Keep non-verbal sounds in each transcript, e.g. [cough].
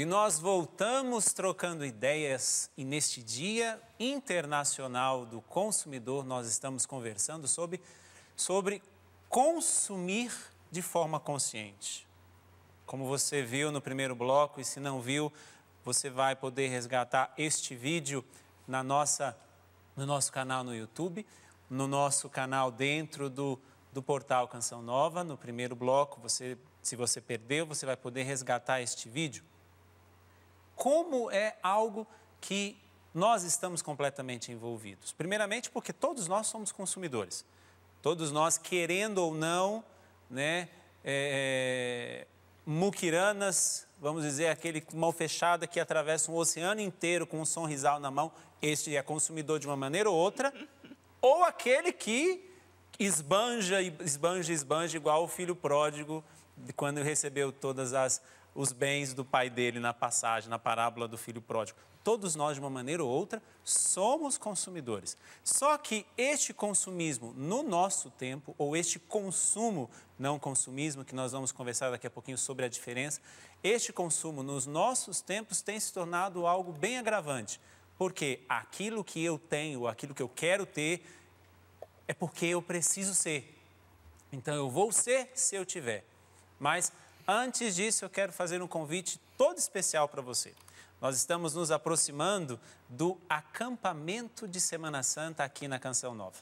E nós voltamos trocando ideias e neste Dia Internacional do Consumidor nós estamos conversando sobre, sobre consumir de forma consciente. Como você viu no primeiro bloco e se não viu, você vai poder resgatar este vídeo na nossa, no nosso canal no YouTube, no nosso canal dentro do, do portal Canção Nova. No primeiro bloco, você, se você perdeu, você vai poder resgatar este vídeo como é algo que nós estamos completamente envolvidos. Primeiramente, porque todos nós somos consumidores. Todos nós, querendo ou não, né, é, é muquiranas, vamos dizer, aquele mão fechada que atravessa um oceano inteiro com um sonrisal na mão, este é consumidor de uma maneira ou outra, ou aquele que esbanja, esbanja, esbanja, igual o filho pródigo, quando recebeu todas as os bens do pai dele na passagem, na parábola do filho pródigo. Todos nós, de uma maneira ou outra, somos consumidores. Só que este consumismo no nosso tempo, ou este consumo, não consumismo, que nós vamos conversar daqui a pouquinho sobre a diferença, este consumo nos nossos tempos tem se tornado algo bem agravante. Porque aquilo que eu tenho, aquilo que eu quero ter, é porque eu preciso ser. Então eu vou ser se eu tiver. Mas Antes disso, eu quero fazer um convite todo especial para você. Nós estamos nos aproximando do acampamento de Semana Santa aqui na Canção Nova.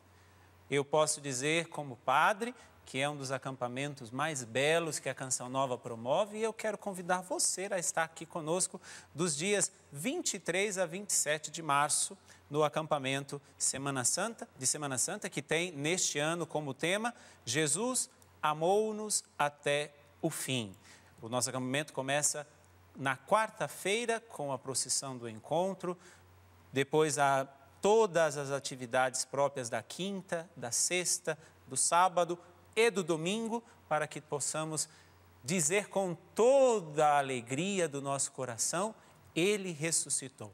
Eu posso dizer, como padre, que é um dos acampamentos mais belos que a Canção Nova promove, e eu quero convidar você a estar aqui conosco dos dias 23 a 27 de março no acampamento Semana Santa, de Semana Santa, que tem neste ano como tema Jesus amou-nos até o fim. O nosso acampamento começa na quarta-feira com a procissão do encontro, depois há todas as atividades próprias da quinta, da sexta, do sábado e do domingo, para que possamos dizer com toda a alegria do nosso coração, ele ressuscitou.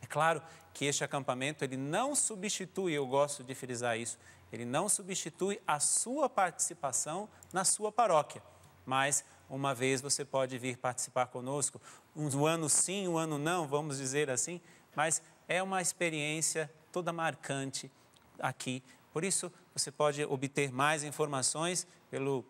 É claro que este acampamento ele não substitui, eu gosto de frisar isso, ele não substitui a sua participação na sua paróquia mas uma vez você pode vir participar conosco. Um ano sim, um ano não, vamos dizer assim, mas é uma experiência toda marcante aqui. Por isso, você pode obter mais informações pelo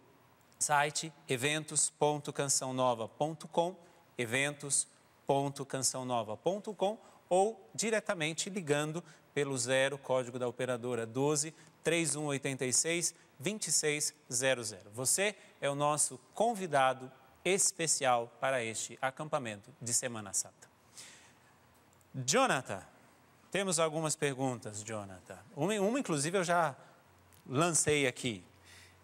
site eventos.cançãonova.com, eventos.cançãonova.com ou diretamente ligando pelo zero código da operadora 12 3186 2600. Você é o nosso convidado especial para este acampamento de Semana Santa. Jonathan, temos algumas perguntas, Jonathan. Uma, uma inclusive, eu já lancei aqui.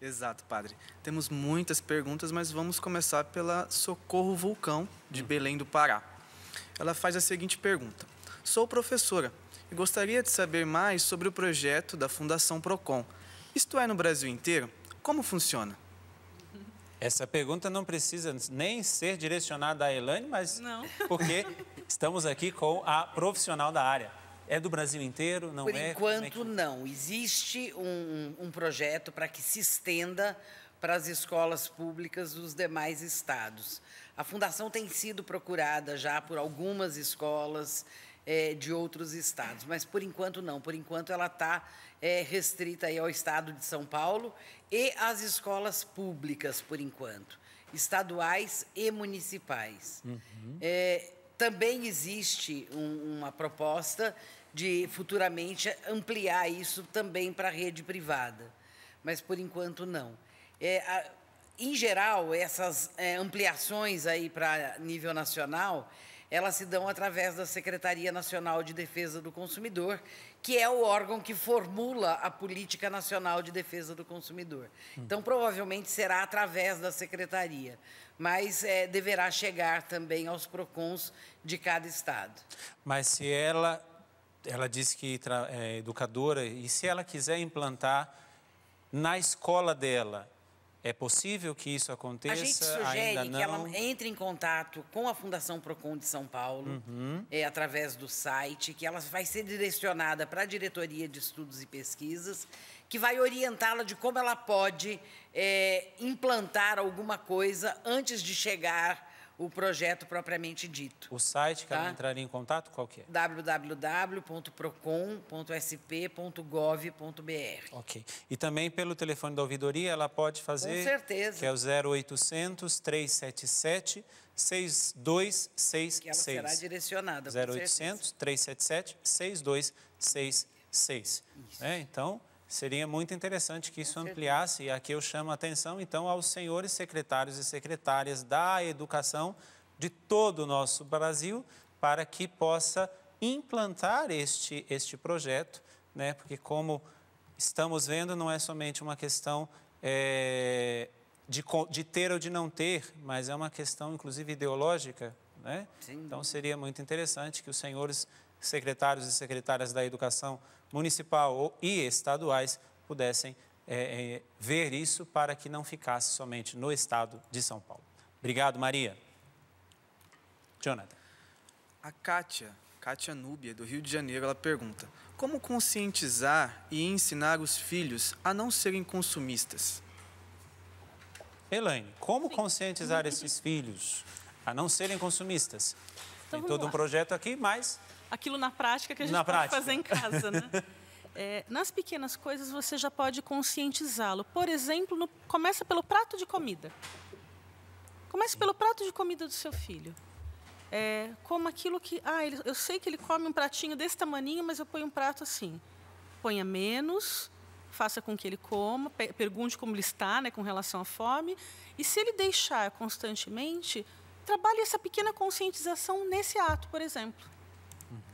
Exato, padre. Temos muitas perguntas, mas vamos começar pela Socorro Vulcão, de hum. Belém do Pará. Ela faz a seguinte pergunta: Sou professora e gostaria de saber mais sobre o projeto da Fundação Procon. Isto é no Brasil inteiro? Como funciona? Essa pergunta não precisa nem ser direcionada à Elane, mas não. [laughs] porque estamos aqui com a profissional da área. É do Brasil inteiro? Não Por é? enquanto, é que... não. Existe um, um projeto para que se estenda para as escolas públicas dos demais estados. A fundação tem sido procurada já por algumas escolas é, de outros estados. Mas, por enquanto, não. Por enquanto, ela está é, restrita aí ao estado de São Paulo e às escolas públicas, por enquanto, estaduais e municipais. Uhum. É, também existe um, uma proposta de futuramente ampliar isso também para a rede privada, mas por enquanto não. É, a, em geral, essas é, ampliações aí para nível nacional, elas se dão através da Secretaria Nacional de Defesa do Consumidor, que é o órgão que formula a Política Nacional de Defesa do Consumidor. Hum. Então, provavelmente será através da Secretaria, mas é, deverá chegar também aos PROCONs de cada estado. Mas se ela, ela disse que é educadora, e se ela quiser implantar na escola dela é possível que isso aconteça? A gente sugere que ela entre em contato com a Fundação Procon de São Paulo, uhum. é, através do site, que ela vai ser direcionada para a Diretoria de Estudos e Pesquisas, que vai orientá-la de como ela pode é, implantar alguma coisa antes de chegar o projeto propriamente dito. O site que tá? ela entraria em contato, qual que é? www.procon.sp.gov.br. Ok. E também pelo telefone da ouvidoria ela pode fazer... Com certeza. Que é o 0800 377 6266. Que ela será direcionada, 0800 377 6266. Né? Então Seria muito interessante que isso ampliasse, e aqui eu chamo a atenção, então, aos senhores secretários e secretárias da educação de todo o nosso Brasil, para que possa implantar este, este projeto, né? porque, como estamos vendo, não é somente uma questão é, de, de ter ou de não ter, mas é uma questão, inclusive, ideológica. Né? Então, seria muito interessante que os senhores secretários e secretárias da educação municipal e estaduais pudessem é, é, ver isso para que não ficasse somente no estado de São Paulo. Obrigado, Maria. Jonathan. A Kátia, Kátia Núbia, do Rio de Janeiro, ela pergunta: Como conscientizar e ensinar os filhos a não serem consumistas? Elaine, como conscientizar esses filhos a não serem consumistas? Então, Tem todo lá. um projeto aqui, mas aquilo na prática que a gente na pode prática. fazer em casa, né? [laughs] É, nas pequenas coisas você já pode conscientizá-lo. Por exemplo, no, começa pelo prato de comida. Comece pelo prato de comida do seu filho. É, como aquilo que. Ah, ele, eu sei que ele come um pratinho desse tamanho, mas eu ponho um prato assim. Ponha menos, faça com que ele coma, pe pergunte como ele está né, com relação à fome. E se ele deixar constantemente, trabalhe essa pequena conscientização nesse ato, por exemplo.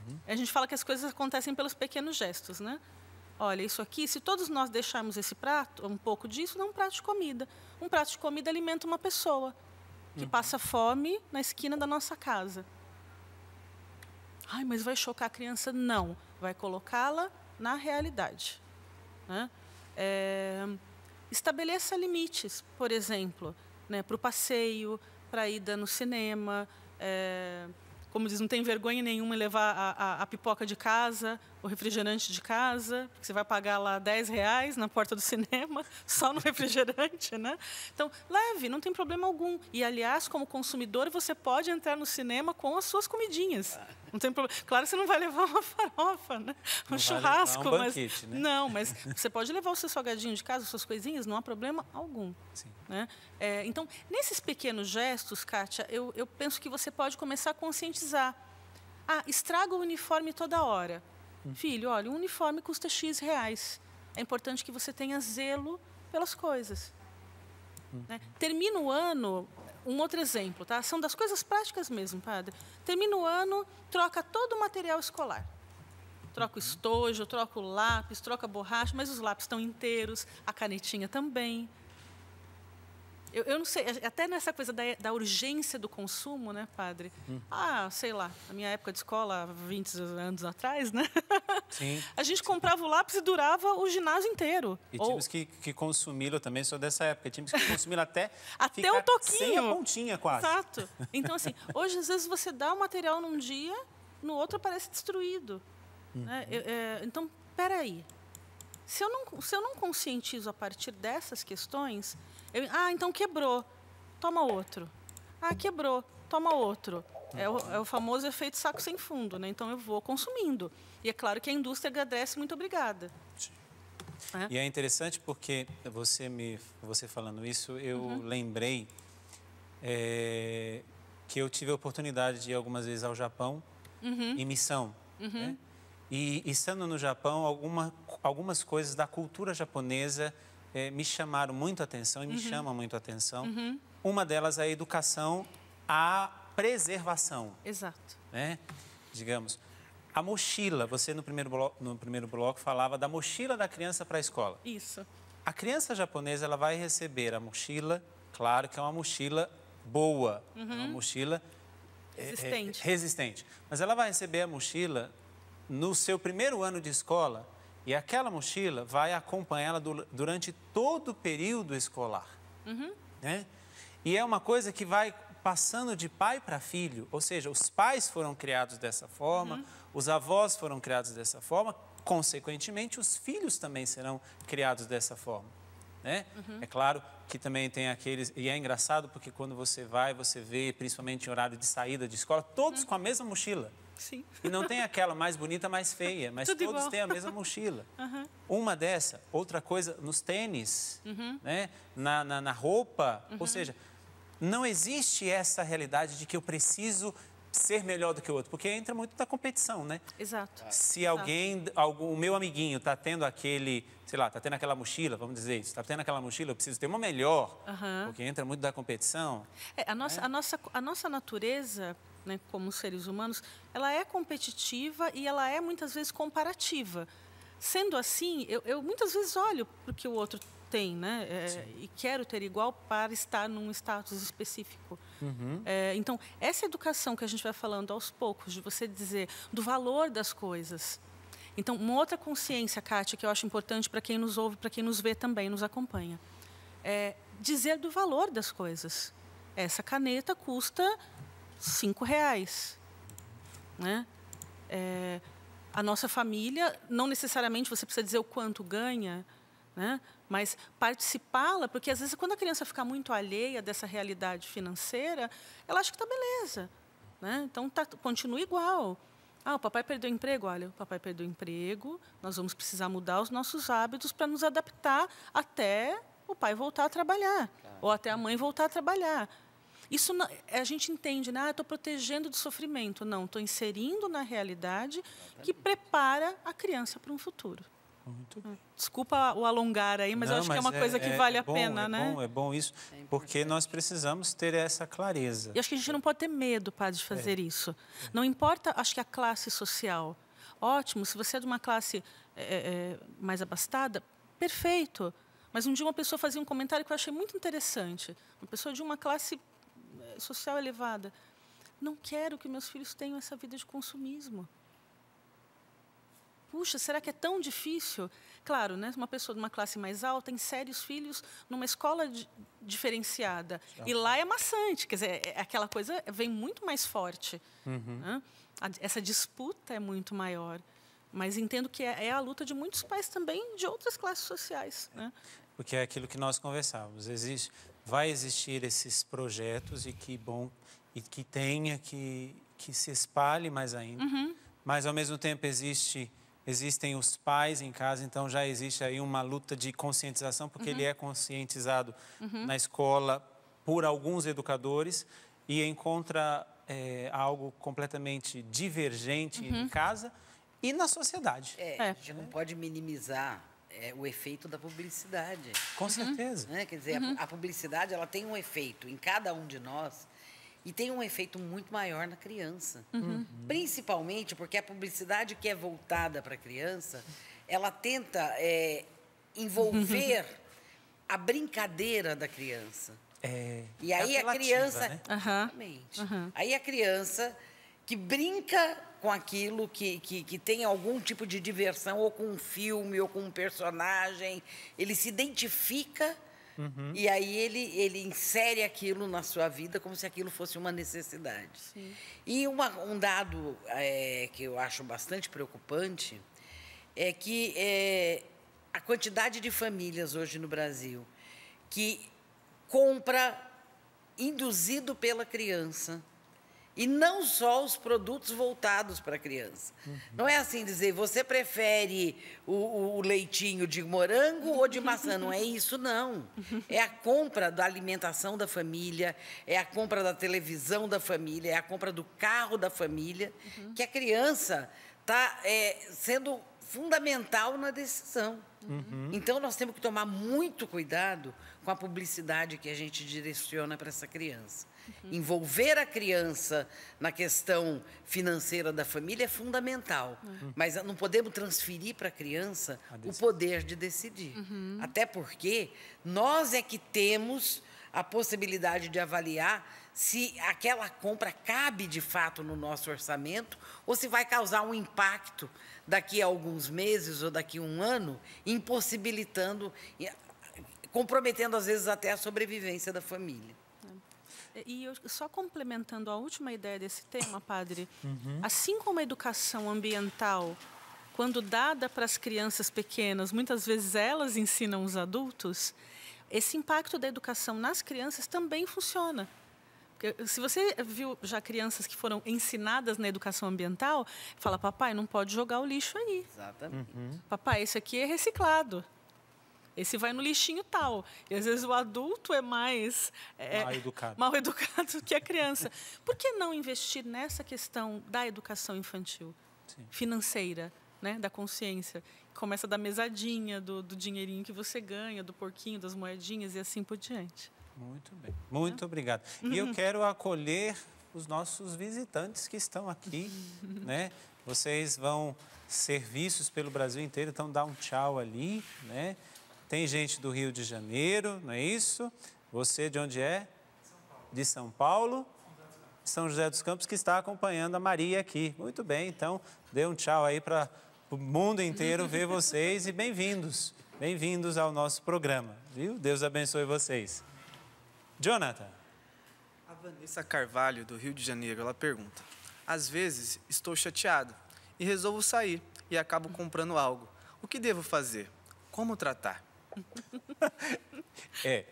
Uhum. A gente fala que as coisas acontecem pelos pequenos gestos, né? Olha, isso aqui, se todos nós deixarmos esse prato, um pouco disso, não é um prato de comida. Um prato de comida alimenta uma pessoa que uhum. passa fome na esquina da nossa casa. Ai, mas vai chocar a criança? Não. Vai colocá-la na realidade. Né? É, estabeleça limites, por exemplo, né, para o passeio, para a ida no cinema. É, como diz, não tem vergonha nenhuma em levar a, a, a pipoca de casa, o refrigerante de casa, porque você vai pagar lá 10 reais na porta do cinema, [laughs] só no refrigerante, né? Então, leve, não tem problema algum. E, aliás, como consumidor, você pode entrar no cinema com as suas comidinhas. Não tem problema. Claro que você não vai levar uma [laughs] farofa, né? Um não churrasco, um mas. né? Não, mas você pode levar o seu salgadinho de casa, suas coisinhas, não há problema algum. Sim. Né? É, então, nesses pequenos gestos, Kátia, eu, eu penso que você pode começar a conscientizar. Ah, estraga o uniforme toda hora. Filho, olha, um uniforme custa X reais. É importante que você tenha zelo pelas coisas. Uhum. Né? Termina o ano, um outro exemplo, tá? São das coisas práticas mesmo, padre. Termina o ano, troca todo o material escolar. Troca o uhum. estojo, troca o lápis, troca a borracha, mas os lápis estão inteiros, a canetinha também. Eu, eu não sei, até nessa coisa da, da urgência do consumo, né, padre? Hum. Ah, sei lá, na minha época de escola, 20 anos atrás, né? Sim. [laughs] A gente comprava o lápis e durava o ginásio inteiro. E Ou... tínhamos que, que consumi-lo também, sou dessa época, tínhamos que consumi-lo até. [laughs] até o um toquinho. Sem a pontinha, quase. Exato. Então, assim, [laughs] hoje às vezes você dá o material num dia, no outro aparece destruído. Né? Uhum. Né? Eu, é, então, peraí. Se eu, não, se eu não conscientizo a partir dessas questões, eu, ah, então quebrou. Toma outro. Ah, quebrou. Toma outro. É o, é o, famoso efeito saco sem fundo, né? Então eu vou consumindo. E é claro que a indústria agradece, muito obrigada. É? E é interessante porque você me, você falando isso, eu uhum. lembrei é, que eu tive a oportunidade de ir algumas vezes ao Japão uhum. em missão. Uhum. Né? E estando no Japão, alguma, algumas coisas da cultura japonesa é, me chamaram muito a atenção e me chamam uhum. chama muito a atenção. Uhum. Uma delas é a educação à preservação. Exato. Né? Digamos, a mochila. Você no primeiro bloco, no primeiro bloco falava da mochila da criança para a escola. Isso. A criança japonesa ela vai receber a mochila, claro que é uma mochila boa, uhum. é uma uhum. mochila resistente. É, é, resistente. Mas ela vai receber a mochila no seu primeiro ano de escola e aquela mochila vai acompanhá-la durante todo o período escolar. Uhum. Né? E é uma coisa que vai passando de pai para filho, ou seja, os pais foram criados dessa forma, uhum. os avós foram criados dessa forma, consequentemente, os filhos também serão criados dessa forma. Né? Uhum. É claro que também tem aqueles. E é engraçado porque quando você vai, você vê, principalmente em horário de saída de escola, todos uhum. com a mesma mochila. Sim. E não tem aquela mais bonita, mais feia, mas Tudo todos igual. têm a mesma mochila. Uhum. [laughs] Uma dessa, outra coisa nos tênis, uhum. né? na, na, na roupa. Uhum. Ou seja, não existe essa realidade de que eu preciso ser melhor do que o outro, porque entra muito da competição, né? Exato. Se alguém, algum, o meu amiguinho está tendo aquele, sei lá, está tendo aquela mochila, vamos dizer isso, está tendo aquela mochila, eu preciso ter uma melhor, uhum. porque entra muito da competição. É, a, nossa, né? a, nossa, a nossa natureza né, como seres humanos, ela é competitiva e ela é muitas vezes comparativa. Sendo assim, eu, eu muitas vezes olho para o que o outro tem, né? É, e quero ter igual para estar num status específico. Uhum. É, então, essa educação que a gente vai falando aos poucos, de você dizer do valor das coisas. Então, uma outra consciência, Kátia, que eu acho importante para quem nos ouve, para quem nos vê também, nos acompanha, é dizer do valor das coisas. Essa caneta custa cinco reais, né? É, a nossa família, não necessariamente você precisa dizer o quanto ganha, né? mas participá-la, porque às vezes quando a criança fica muito alheia dessa realidade financeira, ela acha que está beleza. Né? Então tá, continua igual. Ah, o papai perdeu o emprego. Olha, o papai perdeu o emprego, nós vamos precisar mudar os nossos hábitos para nos adaptar até o pai voltar a trabalhar, tá. ou até a mãe voltar a trabalhar. Isso não, a gente entende, né? Ah, estou protegendo do sofrimento. Não, estou inserindo na realidade que prepara a criança para um futuro. Muito bem. Hum. Desculpa o alongar aí, mas não, eu acho mas que é uma é, coisa que é, vale é bom, a pena, é né? Bom, é bom isso, é porque nós precisamos ter essa clareza. E acho que a gente não pode ter medo, padre, de fazer é. isso. Não importa, acho que a classe social. Ótimo, se você é de uma classe mais abastada, perfeito. Mas um dia uma pessoa fazia um comentário que eu achei muito interessante. Uma pessoa de uma classe social elevada. Não quero que meus filhos tenham essa vida de consumismo. Puxa, será que é tão difícil? Claro, né? Uma pessoa de uma classe mais alta insere os filhos numa escola diferenciada. E lá é maçante, quer dizer, é, é, aquela coisa vem muito mais forte. Uhum. Né? essa disputa é muito maior. Mas entendo que é, é a luta de muitos pais também de outras classes sociais. Né? É, porque é aquilo que nós conversávamos. Existe, vai existir esses projetos e que bom e que tenha que que se espalhe mais ainda. Uhum. Mas ao mesmo tempo existe existem os pais em casa, então já existe aí uma luta de conscientização porque uhum. ele é conscientizado uhum. na escola por alguns educadores e encontra é, algo completamente divergente uhum. em casa e na sociedade. É, é. a gente não pode minimizar é o efeito da publicidade. Com uhum. certeza. Né? Quer dizer, uhum. a, a, publicidade ela tem um efeito em cada um de nós e tem um efeito muito maior na criança. Uhum. uhum. Principalmente porque a publicidade que é voltada para a criança, ela tenta é, envolver uhum. a brincadeira da criança. É, e aí é a criança. Né? Exatamente. Aí a criança que brinca com aquilo, que, que, que, tem algum tipo de diversão, ou com um filme, ou com um personagem. Ele se identifica uhum. e aí ele, ele insere aquilo na sua vida como se aquilo fosse uma necessidade. Sim. E uma, um dado é, que eu acho bastante preocupante é que é, a quantidade de famílias hoje no Brasil que compra induzido pela criança e não só os produtos voltados para a criança. Uhum. Não é assim dizer, você prefere o, o leitinho de morango ou de maçã. Não é isso, não. É a compra da alimentação da família, é a compra da televisão da família, é a compra do carro da família, uhum. que a criança está é, sendo fundamental na decisão. Uhum. Então, nós temos que tomar muito cuidado com a publicidade que a gente direciona para essa criança. Uhum. Envolver a criança na questão financeira da família é fundamental, uhum. mas não podemos transferir para a criança o poder de decidir. Uhum. Até porque nós é que temos a possibilidade de avaliar se aquela compra cabe de fato no nosso orçamento ou se vai causar um impacto daqui a alguns meses ou daqui a um ano, impossibilitando, eh, comprometendo às vezes até a sobrevivência da família. E eu, só complementando a última ideia desse tema, padre, uhum. assim como a educação ambiental, quando dada para as crianças pequenas, muitas vezes elas ensinam os adultos, esse impacto da educação nas crianças também funciona. Porque eh, se você viu já crianças que foram ensinadas na educação ambiental, fala, papai, não pode jogar o lixo aí. Exatamente. Uhum. Papai, isso aqui é reciclado. Esse vai no lixinho tal. E às vezes o adulto é mais é, é mal, educado. mal [laughs] educado que a criança. Por que não investir nessa questão da educação infantil, Sim. financeira, né, da consciência? Começa da mesadinha, do, do dinheirinho que você ganha, do porquinho, das moedinhas e assim por diante. Muito bem. Muito é? obrigado. Uhum. E eu uhum. quero acolher os nossos visitantes que estão aqui, [laughs] né? Vocês vão ser vistos pelo Brasil inteiro, então dá um tchau ali, né? Tem gente do Rio de Janeiro, não é isso? Você de onde é? De São Paulo. São José dos Campos, que está acompanhando a Maria aqui. Muito bem, então dê um tchau aí para o mundo inteiro ver vocês e bem-vindos, bem-vindos ao nosso programa, viu? Deus abençoe vocês. Jonathan. A Vanessa Carvalho, do Rio de Janeiro, ela pergunta: Às vezes estou chateado e resolvo sair e acabo comprando algo. O que devo fazer? Como tratar? [laughs] é.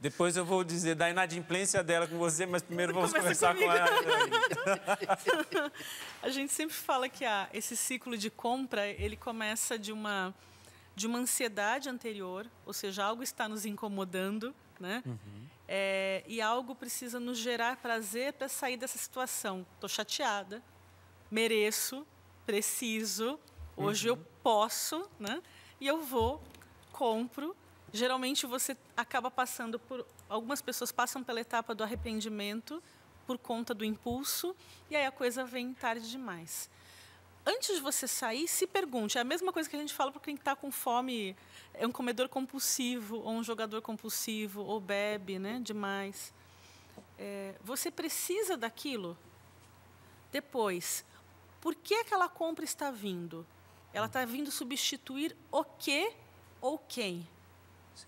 Depois eu vou dizer da inadimplência dela com você, mas primeiro vamos Começa conversar comigo. com ela. Né? [laughs] a gente sempre fala que ah, esse ciclo de compra ele começa de uma de uma ansiedade anterior, ou seja, algo está nos incomodando, né? Uhum. É, e algo precisa nos gerar prazer para sair dessa situação. Estou chateada, mereço, preciso, hoje uhum. eu posso, né? E eu vou compro. Geralmente você acaba passando por. Algumas pessoas passam pela etapa do arrependimento por conta do impulso, e aí a coisa vem tarde demais. Antes de você sair, se pergunte. É a mesma coisa que a gente fala para quem está com fome, é um comedor compulsivo, ou um jogador compulsivo, ou bebe né, demais. É, você precisa daquilo? Depois, por que aquela compra está vindo? Ela está vindo substituir o que ou quem? Sim.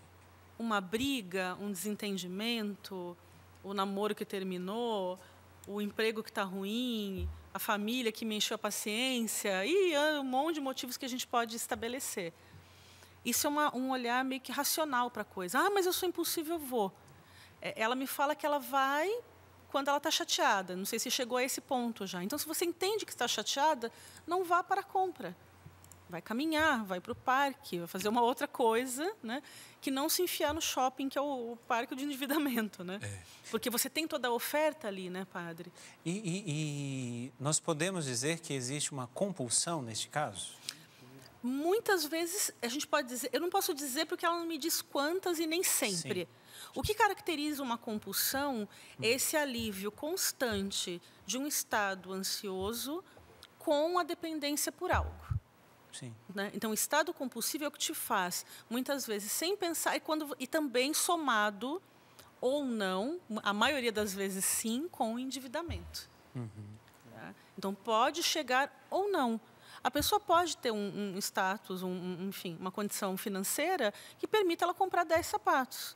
Uma briga, um desentendimento, o namoro que terminou, o emprego que está ruim, a família que me encheu a paciência, e ah, um monte de motivos que a gente pode estabelecer. Isso é uma, um olhar meio que racional para a coisa. Ah, mas eu sou impossível, eu vou. É, ela me fala que ela vai quando ela está chateada. Não sei se chegou a esse ponto já. Então, se você entende que está chateada, não vá para a compra vai caminhar, vai para o parque, vai fazer uma outra coisa, né? Que não se enfiar no shopping, que é o, o parque de endividamento, né? É. Porque você tem toda a oferta ali, né, padre? E, e, e nós podemos dizer que existe uma compulsão neste caso? Muitas vezes a gente pode dizer, eu não posso dizer porque ela não me diz quantas e nem sempre. Sim. O que caracteriza uma compulsão é esse alívio constante de um estado ansioso com a dependência por algo. Né? Então, o estado compulsivo é o que te faz, muitas vezes, sem pensar, e, quando, e também somado ou não, a maioria das vezes sim, com endividamento. Uhum. Né? Então, pode chegar ou não. A pessoa pode ter um, um status, um, enfim, uma condição financeira que permita ela comprar 10 sapatos.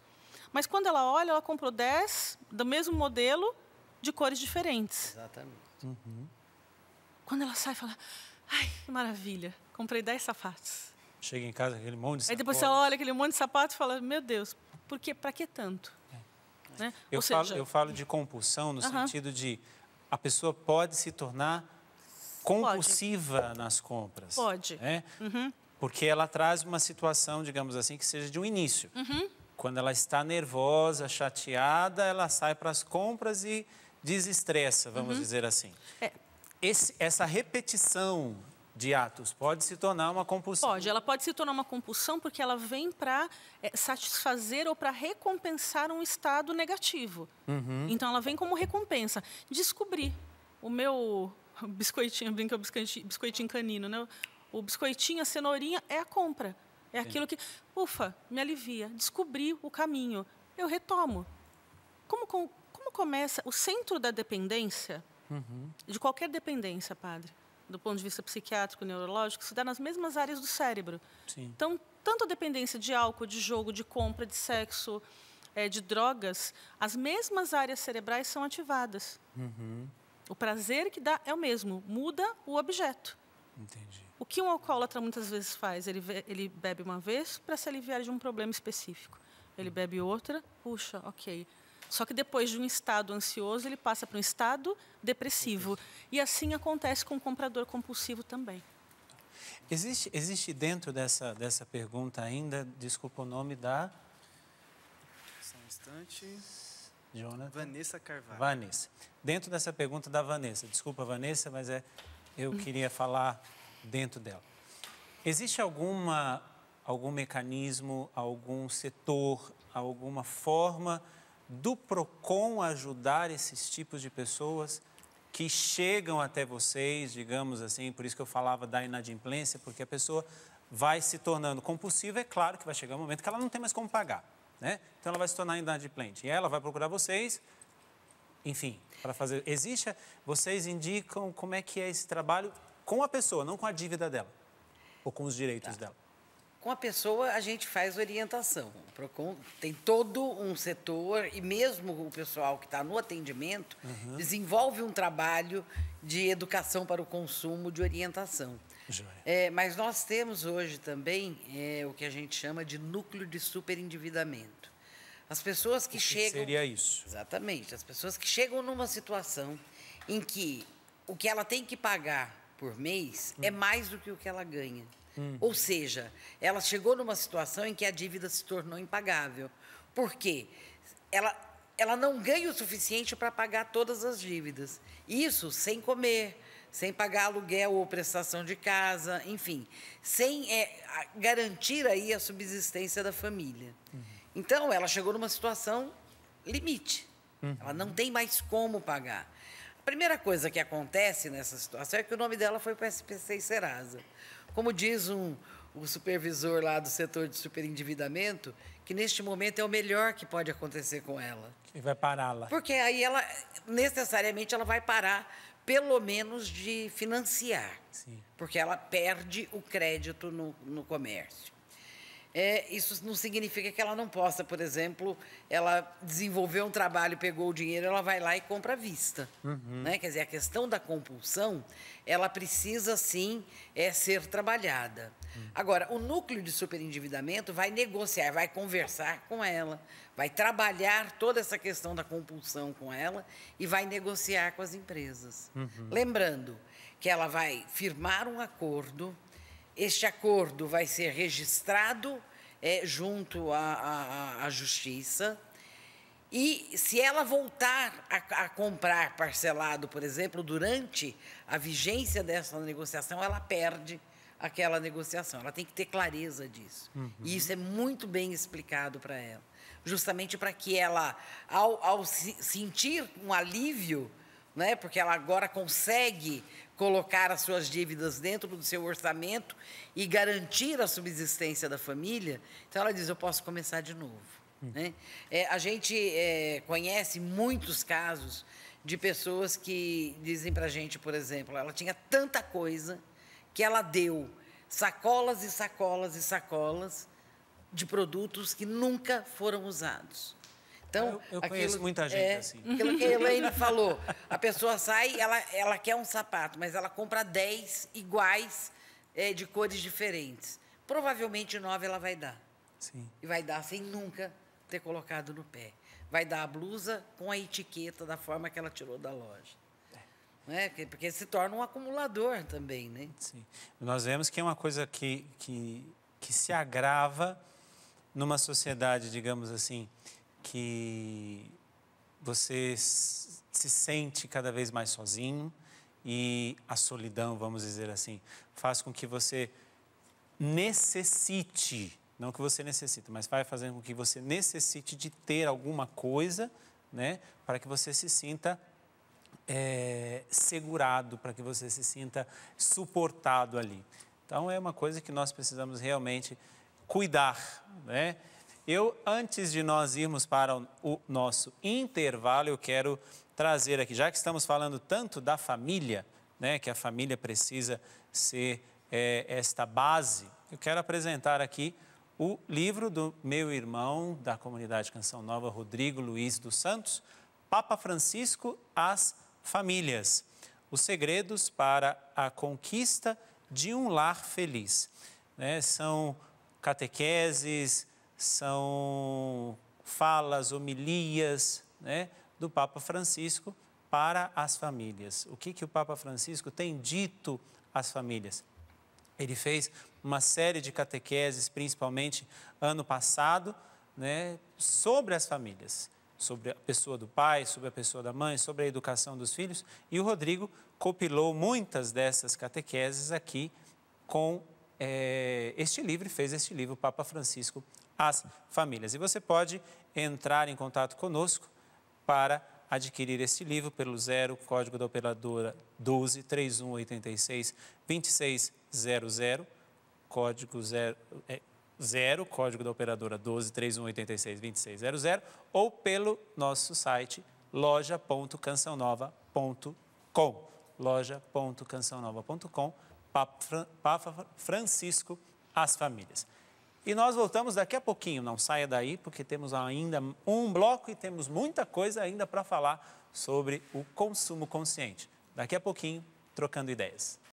Mas quando ela olha, ela comprou 10 do mesmo modelo, de cores diferentes. Exatamente. Uhum. Quando ela sai, fala: ai, que maravilha. Comprei 10 sapatos. Chega em casa aquele monte de sapato. Aí depois você olha aquele monte de sapato e fala, meu Deus, por que, pra que tanto? É. Né? Eu, seja... falo, eu falo de compulsão no uh -huh. sentido de a pessoa pode se tornar compulsiva pode. nas compras. Pode. Né? Uhum. Porque ela traz uma situação, digamos assim, que seja de um início. Uhum. Quando ela está nervosa, chateada, ela sai para as compras e desestressa, vamos uhum. dizer assim. É. Esse, essa repetição de atos pode se tornar uma compulsão. Pode, ela pode se tornar uma compulsão porque ela vem para é, eh, satisfazer ou para recompensar um estado negativo. Uhum. Então ela vem como recompensa. Descobrir o meu [laughs] biscoitinho, brinca o biscoitinho, biscoitinho canino, né? O biscoitinho, a cenourinha é a compra. É aquilo que, ufa, me alivia. Descobri o caminho, eu retomo. Como, como começa o centro da dependência, uhum. de qualquer dependência, padre? do ponto de vista psiquiátrico, neurológico, se dá nas mesmas áreas do cérebro. Sim. Então, tanto a dependência de álcool, de jogo, de compra, de sexo, é, de drogas, as mesmas áreas cerebrais são ativadas. Uhum. O prazer que dá é o mesmo, muda o objeto. Entendi. O que um alcoólatra muitas vezes faz? Ele, ele bebe uma vez para se aliviar de um problema específico. Ele hum. bebe outra, puxa, ok. Só que depois de um estado ansioso, ele passa para um estado depressivo. E assim acontece com o comprador compulsivo também. Existe, existe dentro dessa, dessa pergunta ainda, desculpa o nome da. Só um instante. Jonathan. Vanessa Carvalho. Vanessa. Dentro dessa pergunta da Vanessa, desculpa, Vanessa, mas é, eu queria falar dentro dela. Existe alguma, algum mecanismo, algum setor, alguma forma do PROCON ajudar esses tipos de pessoas que chegam até vocês, digamos assim, por isso que eu falava da inadimplência, porque a pessoa vai se tornando compulsiva, é claro que vai chegar um momento que ela não tem mais como pagar, né? Então ela vai se tornar inadimplente. E ela vai procurar vocês, enfim, para fazer. Existe, vocês indicam como é que é esse trabalho com a pessoa, não com a dívida dela ou com os direitos tá. dela. Com a pessoa, a gente faz orientação. Procon tem todo um setor, e mesmo o pessoal que está no atendimento, uhum. desenvolve um trabalho de educação para o consumo, de orientação. É, mas nós temos hoje também é, o que a gente chama de núcleo de superendividamento. As pessoas que, que chegam. Seria isso. Exatamente. As pessoas que chegam numa situação em que o que ela tem que pagar por mês é hum. é mais do que o que ela ganha. Hum. Ou seja, ela chegou numa situação em que a dívida se tornou impagável. Por quê? Ela, ela não ganha o suficiente para pagar todas as dívidas. Isso sem comer, sem pagar aluguel ou prestação de casa, enfim, sem é, garantir aí a subsistência da família. Uhum. Então, ela chegou numa situação limite. Uhum. Ela não tem mais como pagar. A primeira coisa que acontece nessa situação é que o nome dela foi para o SPC e Serasa. Como diz um, o supervisor lá do setor de superendividamento, que neste momento é o melhor que pode acontecer com ela. E vai pará-la. Porque aí ela, necessariamente, ela vai parar, pelo menos, de financiar. Sim. Porque ela perde o crédito no, no comércio é, isso não significa que ela não possa, por exemplo, ela desenvolveu um trabalho, pegou o dinheiro, ela vai lá e compra à vista. Uhum. Né? Quer dizer, a questão da compulsão, ela precisa sim é, ser trabalhada. Uhum. Agora, o núcleo de superendividamento vai negociar, vai conversar com ela, vai trabalhar toda essa questão da compulsão com ela e vai negociar com as empresas. Uhum. Lembrando que ela vai firmar um acordo este acordo vai ser registrado é, junto à, à, à, Justiça. E se ela voltar a, a, comprar parcelado, por exemplo, durante a vigência dessa negociação, ela perde aquela negociação. Ela tem que ter clareza disso. Uhum. E isso é muito bem explicado para ela. Justamente para que ela, ao, ao se sentir um alívio, né, porque ela agora consegue colocar as suas dívidas dentro do seu orçamento e garantir a subsistência da família, então ela diz: eu posso começar de novo. Hum. Né? É, a gente é, conhece muitos casos de pessoas que dizem para a gente, por exemplo, ela tinha tanta coisa que ela deu sacolas e sacolas e sacolas de produtos que nunca foram usados. Então, eu, eu aquilo, conheço muita gente é, assim. Aquilo que a [laughs] Elaine falou. A pessoa sai, ela, ela quer um sapato, mas ela compra 10 iguais é, de cores diferentes. Provavelmente nove ela vai dar. Sim. E vai dar sem nunca ter colocado no pé. Vai dar a blusa com a etiqueta da forma que ela tirou da loja. É. Né? Porque se torna um acumulador também, né? Sim. Nós vemos que é uma coisa que, que, que se agrava numa sociedade, digamos assim, que você se sente cada vez mais sozinho e a solidão, vamos dizer assim, faz com que você necessite, não que você necessita, mas vai fazendo com que você necessite de ter alguma coisa, né, para que você se sinta é, segurado, para que você se sinta suportado ali. Então é uma coisa que nós precisamos realmente cuidar, né? Eu, antes de nós irmos para o nosso intervalo, eu quero trazer aqui, já que estamos falando tanto da família, né, que a família precisa ser é, esta base, eu quero apresentar aqui o livro do meu irmão da comunidade Canção Nova, Rodrigo Luiz dos Santos, Papa Francisco as Famílias: Os Segredos para a Conquista de um Lar Feliz. Né, são catequeses, são falas, homilias né, do Papa Francisco para as famílias. O que, que o Papa Francisco tem dito às famílias? Ele fez uma série de catequeses, principalmente ano passado, né, sobre as famílias, sobre a pessoa do pai, sobre a pessoa da mãe, sobre a educação dos filhos. E o Rodrigo copilou muitas dessas catequeses aqui com é, este livro, fez este livro, Papa Francisco às famílias. E você pode entrar em contato conosco para adquirir este livro pelo zero código da operadora 12 3186 2600 código zero, é, zero código da operadora 12 3186 2600 ou pelo nosso site loja.cançãonova.com loja.cançãonova.com Papa Francisco as famílias e nós voltamos daqui a pouquinho. Não saia daí, porque temos ainda um bloco e temos muita coisa ainda para falar sobre o consumo consciente. Daqui a pouquinho, trocando ideias.